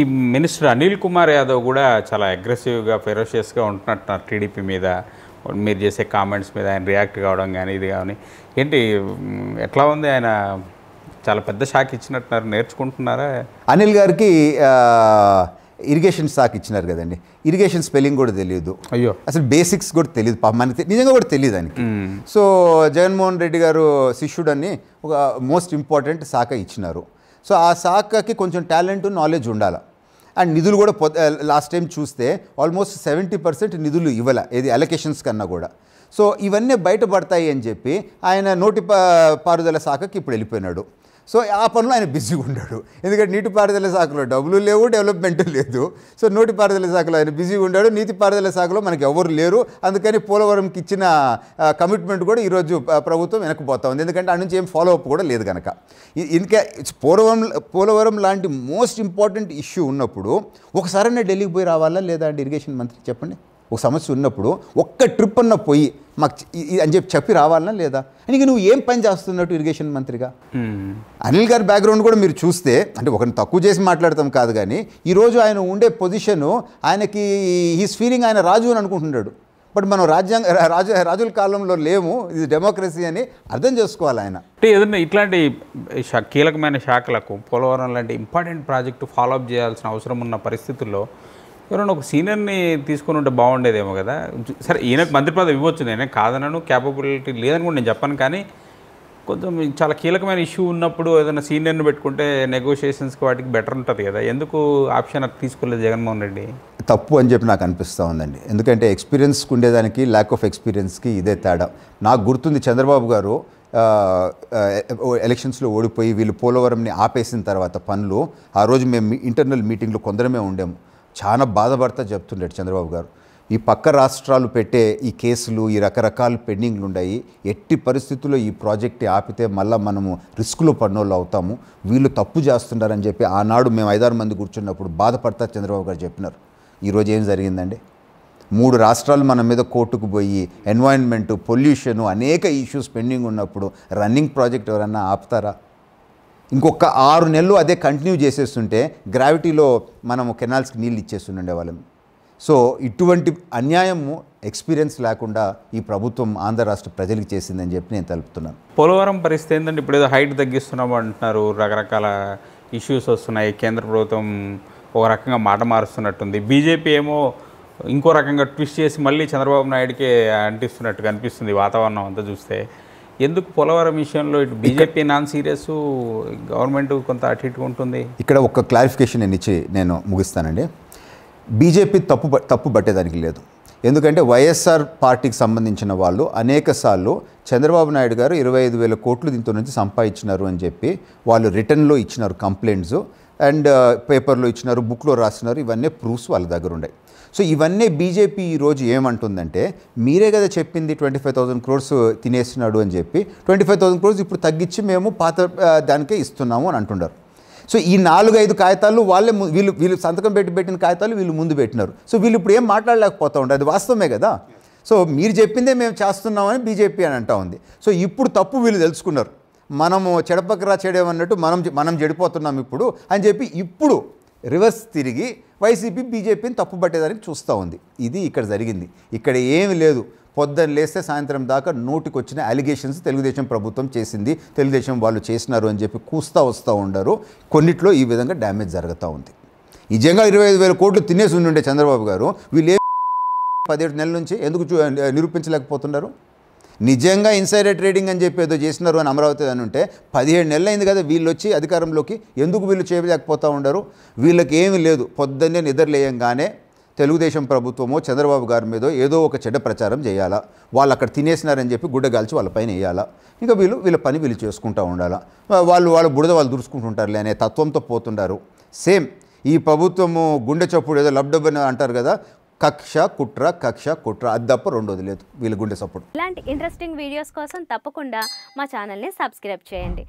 ఈ మినిస్టర్ అనిల్ కుమార్ యాదవ్ కూడా చాలా అగ్రెసివ్గా ఫెరోషియస్గా ఉంటున్నట్టున్నారు టీడీపీ మీద మీరు చేసే కామెంట్స్ మీద ఆయన రియాక్ట్ కావడం కానీ ఇది కానీ ఏంటి ఎట్లా ఉంది ఆయన చాలా పెద్ద షాక్ ఇచ్చినట్టున్నారు నేర్చుకుంటున్నారా అనిల్ గారికి ఇరిగేషన్ షాక్ ఇచ్చినారు కదండి ఇరిగేషన్ స్పెల్లింగ్ కూడా తెలియదు అయ్యో అసలు బేసిక్స్ కూడా తెలియదు మనకి నిజంగా కూడా తెలియదు ఆయనకి సో జగన్మోహన్ రెడ్డి గారు శిష్యుడని ఒక మోస్ట్ ఇంపార్టెంట్ శాఖ ఇచ్చినారు సో ఆ శాఖకి కొంచెం టాలెంట్ నాలెడ్జ్ ఉండాలి అండ్ నిధులు కూడా లాస్ట్ టైం చూస్తే ఆల్మోస్ట్ సెవెంటీ పర్సెంట్ నిధులు ఇవ్వాల ఏది అలొకేషన్స్ కన్నా కూడా సో ఇవన్నీ బయటపడతాయి అని చెప్పి ఆయన నోటి పారుదల శాఖకి ఇప్పుడు వెళ్ళిపోయినాడు సో ఆ పనులు ఆయన బిజీగా ఉన్నాడు ఎందుకంటే నీటిపారుదల శాఖలో డబ్బులు లేవు డెవలప్మెంట్ లేదు సో నోటిపారుదల శాఖలో ఆయన బిజీగా ఉన్నాడు నీటిపారుదల శాఖలో మనకి ఎవరు లేరు అందుకని పోలవరంకి ఇచ్చిన కమిట్మెంట్ కూడా ఈరోజు ప్రభుత్వం వెనకపోతా ఉంది ఎందుకంటే ఆ నుంచి ఏం అప్ కూడా లేదు కనుక ఇంకా పోలవరం పోలవరం లాంటి మోస్ట్ ఇంపార్టెంట్ ఇష్యూ ఉన్నప్పుడు ఒకసారైనా ఢిల్లీకి పోయి రావాలా లేదా ఇరిగేషన్ మంత్రి చెప్పండి ఒక సమస్య ఉన్నప్పుడు ఒక్క ట్రిప్ అన్న పోయి మాకు అని చెప్పి చెప్పి రావాలనా లేదా అని నువ్వు ఏం పని చేస్తున్నట్టు ఇరిగేషన్ మంత్రిగా అనిల్ గారి బ్యాక్గ్రౌండ్ కూడా మీరు చూస్తే అంటే ఒకరిని తక్కువ చేసి మాట్లాడతాం కాదు కానీ ఈరోజు ఆయన ఉండే పొజిషను ఆయనకి హీస్ ఫీలింగ్ ఆయన రాజు అని అనుకుంటున్నాడు బట్ మనం రాజ్యాంగ రాజు రాజుల కాలంలో లేము ఇది డెమోక్రసీ అని అర్థం చేసుకోవాలి ఆయన అంటే ఏదైనా ఇట్లాంటి కీలకమైన శాఖలకు పోలవరం లాంటి ఇంపార్టెంట్ ప్రాజెక్టు ఫాలోఅప్ చేయాల్సిన అవసరం ఉన్న పరిస్థితుల్లో ఎవరైనా ఒక సీనియర్ని తీసుకుని ఉంటే బాగుండేదేమో కదా సరే ఈయనకు మంత్రి పదవి ఇవ్వచ్చు నేనే కాదనను క్యాపబిలిటీ లేదని కూడా నేను చెప్పాను కానీ కొంచెం చాలా కీలకమైన ఇష్యూ ఉన్నప్పుడు ఏదైనా సీనియర్ని పెట్టుకుంటే నెగోషియేషన్స్కి వాటికి బెటర్ ఉంటుంది కదా ఎందుకు ఆప్షన్ అది తీసుకోలేదు జగన్మోహన్ రెడ్డి తప్పు అని చెప్పి నాకు అనిపిస్తూ ఉందండి ఎందుకంటే ఎక్స్పీరియన్స్కి ఉండేదానికి ల్యాక్ ఆఫ్ ఎక్స్పీరియన్స్కి ఇదే తేడా నాకు గుర్తుంది చంద్రబాబు గారు ఎలక్షన్స్లో ఓడిపోయి వీళ్ళు పోలవరంని ఆపేసిన తర్వాత పనులు ఆ రోజు మేము ఇంటర్నల్ మీటింగ్లో కొందరమే ఉండాము చాలా బాధపడతా చెప్తుండేడు చంద్రబాబు గారు ఈ పక్క రాష్ట్రాలు పెట్టే ఈ కేసులు ఈ రకరకాల పెండింగ్లు ఉన్నాయి ఎట్టి పరిస్థితుల్లో ఈ ప్రాజెక్ట్ ఆపితే మళ్ళీ మనము రిస్క్లో పడినోళ్ళు అవుతాము వీళ్ళు తప్పు చేస్తున్నారని చెప్పి ఆనాడు మేము ఐదారు మంది కూర్చున్నప్పుడు బాధపడతా చంద్రబాబు గారు చెప్పినారు ఈరోజు ఏం జరిగిందండి మూడు రాష్ట్రాలు మన మీద కోర్టుకు పోయి ఎన్వైరన్మెంట్ పొల్యూషన్ అనేక ఇష్యూస్ పెండింగ్ ఉన్నప్పుడు రన్నింగ్ ప్రాజెక్ట్ ఎవరన్నా ఆపుతారా ఇంకొక ఆరు నెలలు అదే కంటిన్యూ చేసేస్తుంటే గ్రావిటీలో మనము కెనాల్స్కి నీళ్ళు ఇచ్చేస్తుండేవాళ్ళం సో ఇటువంటి అన్యాయము ఎక్స్పీరియన్స్ లేకుండా ఈ ప్రభుత్వం ఆంధ్ర రాష్ట్ర ప్రజలకు చేసిందని చెప్పి నేను తెలుపుతున్నాను పోలవరం పరిస్థితి ఏంటంటే ఇప్పుడు ఏదో హైట్ తగ్గిస్తున్నాము అంటున్నారు రకరకాల ఇష్యూస్ వస్తున్నాయి కేంద్ర ప్రభుత్వం ఒక రకంగా మాట మారుస్తున్నట్టుంది బీజేపీ ఏమో ఇంకో రకంగా ట్విస్ట్ చేసి మళ్ళీ చంద్రబాబు నాయుడికే అంటిస్తున్నట్టు కనిపిస్తుంది వాతావరణం అంతా చూస్తే ఎందుకు పోలవరం విషయంలో ఇటు బీజేపీ నాన్ సీరియస్ గవర్నమెంట్ కొంత అటు ఇటు ఉంటుంది ఇక్కడ ఒక క్లారిఫికేషన్ నేను ఇచ్చి నేను ముగిస్తానండి బీజేపీ తప్పు తప్పు పట్టేదానికి లేదు ఎందుకంటే వైఎస్ఆర్ పార్టీకి సంబంధించిన వాళ్ళు అనేకసార్లు చంద్రబాబు నాయుడు గారు ఇరవై ఐదు వేల కోట్లు దీంతో నుంచి సంపాదించినారు అని చెప్పి వాళ్ళు రిటర్న్లో ఇచ్చినారు కంప్లైంట్స్ అండ్ పేపర్లో ఇచ్చినారు బుక్లో రాసినారు ఇవన్నీ ప్రూఫ్స్ వాళ్ళ దగ్గర ఉన్నాయి సో ఇవన్నీ బీజేపీ ఈరోజు ఏమంటుందంటే మీరే కదా చెప్పింది ట్వంటీ ఫైవ్ థౌసండ్ క్రోర్స్ తినేస్తున్నాడు అని చెప్పి ట్వంటీ ఫైవ్ థౌసండ్ క్రోర్స్ ఇప్పుడు తగ్గించి మేము పాత దానికే ఇస్తున్నాము అని అంటున్నారు సో ఈ నాలుగు ఐదు కాగితాలు వాళ్ళే వీళ్ళు వీళ్ళు సంతకం పెట్టి పెట్టిన కాగితాలు వీళ్ళు ముందు పెట్టినారు సో వీళ్ళు ఇప్పుడు ఏం మాట్లాడలేకపోతూ ఉండరు అది వాస్తవమే కదా సో మీరు చెప్పిందే మేము చేస్తున్నామని బీజేపీ అని అంటా ఉంది సో ఇప్పుడు తప్పు వీళ్ళు తెలుసుకున్నారు మనము చెడపకరా చెడేమన్నట్టు మనం మనం చెడిపోతున్నాం ఇప్పుడు అని చెప్పి ఇప్పుడు రివర్స్ తిరిగి వైసీపీ బీజేపీని పట్టేదానికి చూస్తూ ఉంది ఇది ఇక్కడ జరిగింది ఇక్కడ ఏమి లేదు పొద్దున్న లేస్తే సాయంత్రం దాకా నోటికొచ్చిన అలిగేషన్స్ తెలుగుదేశం ప్రభుత్వం చేసింది తెలుగుదేశం వాళ్ళు చేసినారు అని చెప్పి కూస్తూ వస్తూ ఉండరు కొన్నిట్లో ఈ విధంగా డ్యామేజ్ జరుగుతూ ఉంది నిజంగా ఇరవై ఐదు వేల కోట్లు తినేసి ఉండే చంద్రబాబు గారు వీళ్ళు పదిహేడు నెలల నుంచి ఎందుకు నిరూపించలేకపోతున్నారు నిజంగా ఇన్సైడర్ ట్రేడింగ్ అని చెప్పి ఏదో చేసినారు అని అమరావతి అని ఉంటే పదిహేడు నెలలు అయింది కదా వీళ్ళు వచ్చి అధికారంలోకి ఎందుకు వీళ్ళు చేయలేకపోతూ ఉండరు వీళ్ళకి ఏమీ లేదు పొద్దున్నే నిద్రలేయంగానే తెలుగుదేశం ప్రభుత్వమో చంద్రబాబు గారి మీదో ఏదో ఒక చెడ్డ ప్రచారం చేయాలా వాళ్ళు అక్కడ తినేసినారని చెప్పి గుడ్డ గాల్చి వాళ్ళ పైన వేయాలా ఇంకా వీళ్ళు వీళ్ళ పని వీళ్ళు చేసుకుంటూ ఉండాలా వాళ్ళు వాళ్ళ బుడద వాళ్ళు దురుచుకుంటుంటారులే అనే తత్వంతో పోతుండారు సేమ్ ఈ ప్రభుత్వము గుండె చప్పుడు ఏదో లబ్డబ్ అంటారు కదా కక్ష కుట్ర కక్ష కుట్ర అది తప్ప రెండోది లేదు వీళ్ళు గుండె సపోర్ట్ ఇలాంటి ఇంట్రెస్టింగ్ వీడియోస్ కోసం తప్పకుండా మా ఛానల్ని సబ్స్క్రైబ్ చేయండి